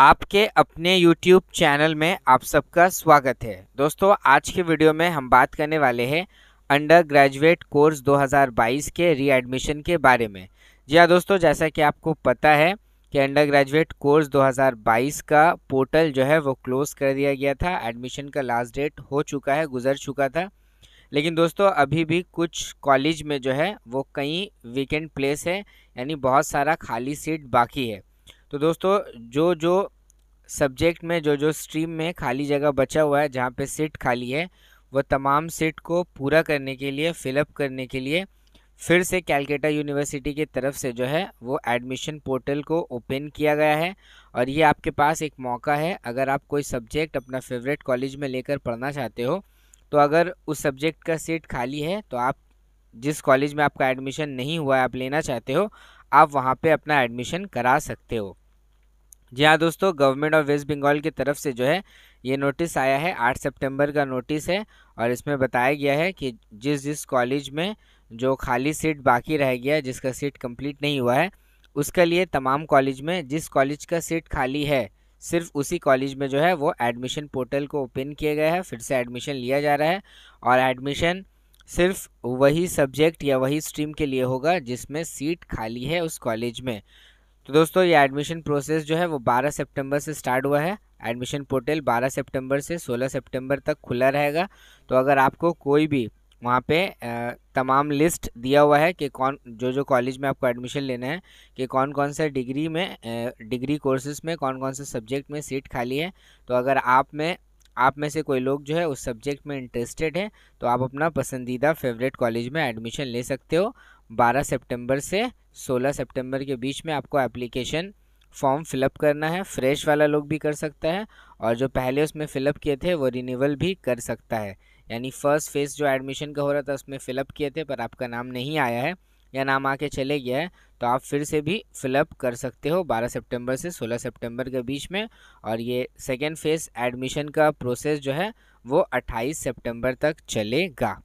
आपके अपने YouTube channel में आप सबका स्वागत है दोस्तों आज के वीडियो में हम बात करने वाले हैं अंडर ग्रेजुएट कोर्स 2022 के रीएडमिशन के बारे में जी हाँ दोस्तों जैसा कि आपको पता है कि अंडर ग्रेजुएट कोर्स 2022 का पोर्टल जो है वो क्लोज़ कर दिया गया था एडमिशन का लास्ट डेट हो चुका है गुजर चुका था लेकिन दोस्तों अभी भी कुछ कॉलेज में जो है वो कई वीकेंड प्लेस है यानी बहुत सारा खाली सीट बाकी है तो दोस्तों जो जो सब्जेक्ट में जो जो स्ट्रीम में खाली जगह बचा हुआ है जहाँ पे सीट खाली है वह तमाम सीट को पूरा करने के लिए फिलअप करने के लिए फिर से कैलकाटा यूनिवर्सिटी की तरफ से जो है वो एडमिशन पोर्टल को ओपन किया गया है और ये आपके पास एक मौका है अगर आप कोई सब्जेक्ट अपना फेवरेट कॉलेज में लेकर पढ़ना चाहते हो तो अगर उस सब्जेक्ट का सीट खाली है तो आप जिस कॉलेज में आपका एडमिशन नहीं हुआ है आप लेना चाहते हो आप वहाँ पे अपना एडमिशन करा सकते हो जी हाँ दोस्तों गवर्नमेंट ऑफ वेस्ट बंगाल की तरफ से जो है ये नोटिस आया है आठ सितंबर का नोटिस है और इसमें बताया गया है कि जिस जिस कॉलेज में जो खाली सीट बाकी रह गया है जिसका सीट कंप्लीट नहीं हुआ है उसके लिए तमाम कॉलेज में जिस कॉलेज का सीट खाली है सिर्फ उसी कॉलेज में जो है वो एडमिशन पोर्टल को ओपन किया गया है फिर से एडमिशन लिया जा रहा है और एडमिशन सिर्फ वही सब्जेक्ट या वही स्ट्रीम के लिए होगा जिसमें सीट खाली है उस कॉलेज में तो दोस्तों ये एडमिशन प्रोसेस जो है वो 12 सितंबर से स्टार्ट हुआ है एडमिशन पोर्टल 12 सितंबर से 16 सितंबर तक खुला रहेगा तो अगर आपको कोई भी वहाँ पे तमाम लिस्ट दिया हुआ है कि कौन जो जो कॉलेज में आपको एडमिशन लेना है कि कौन कौन से डिग्री में डिग्री कोर्सेज में कौन कौन से सब्जेक्ट में सीट खाली है तो अगर आप में आप में से कोई लोग जो है उस सब्जेक्ट में इंटरेस्टेड है तो आप अपना पसंदीदा फेवरेट कॉलेज में एडमिशन ले सकते हो 12 सितंबर से 16 सितंबर के बीच में आपको एप्लीकेशन फॉर्म फिलअप करना है फ्रेश वाला लोग भी कर सकता है और जो पहले उसमें फ़िलअप किए थे वो रिन्यूअल भी कर सकता है यानी फ़र्स्ट फेज़ जो एडमिशन का हो रहा था उसमें फ़िलअप किए थे पर आपका नाम नहीं आया है या नाम आके चले गया है तो आप फिर से भी फिलअप कर सकते हो 12 सितंबर से 16 सितंबर के बीच में और ये सेकेंड फेज़ एडमिशन का प्रोसेस जो है वो 28 सितंबर तक चलेगा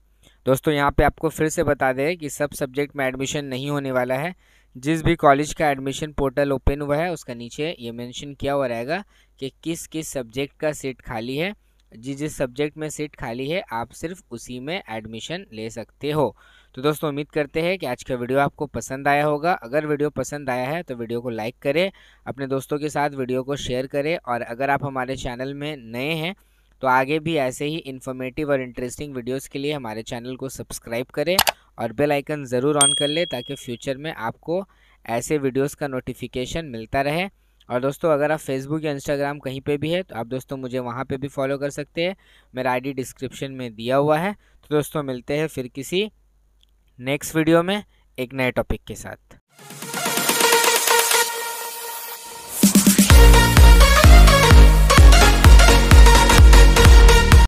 दोस्तों यहाँ पे आपको फिर से बता दें कि सब सब्जेक्ट में एडमिशन नहीं होने वाला है जिस भी कॉलेज का एडमिशन पोर्टल ओपन हुआ है उसका नीचे ये मेंशन किया हुआ रहेगा कि किस किस सब्जेक्ट का सीट खाली है जिस जिस सब्जेक्ट में सीट खाली है आप सिर्फ उसी में एडमिशन ले सकते हो तो दोस्तों उम्मीद करते हैं कि आज का वीडियो आपको पसंद आया होगा अगर वीडियो पसंद आया है तो वीडियो को लाइक करें अपने दोस्तों के साथ वीडियो को शेयर करें और अगर आप हमारे चैनल में नए हैं तो आगे भी ऐसे ही इन्फॉर्मेटिव और इंटरेस्टिंग वीडियोस के लिए हमारे चैनल को सब्सक्राइब करें और बेल आइकन ज़रूर ऑन कर लें ताकि फ्यूचर में आपको ऐसे वीडियोस का नोटिफिकेशन मिलता रहे और दोस्तों अगर आप फेसबुक या इंस्टाग्राम कहीं पे भी है तो आप दोस्तों मुझे वहाँ पर भी फॉलो कर सकते हैं मेरा आई डिस्क्रिप्शन में दिया हुआ है तो दोस्तों मिलते हैं फिर किसी नेक्स्ट वीडियो में एक नए टॉपिक के साथ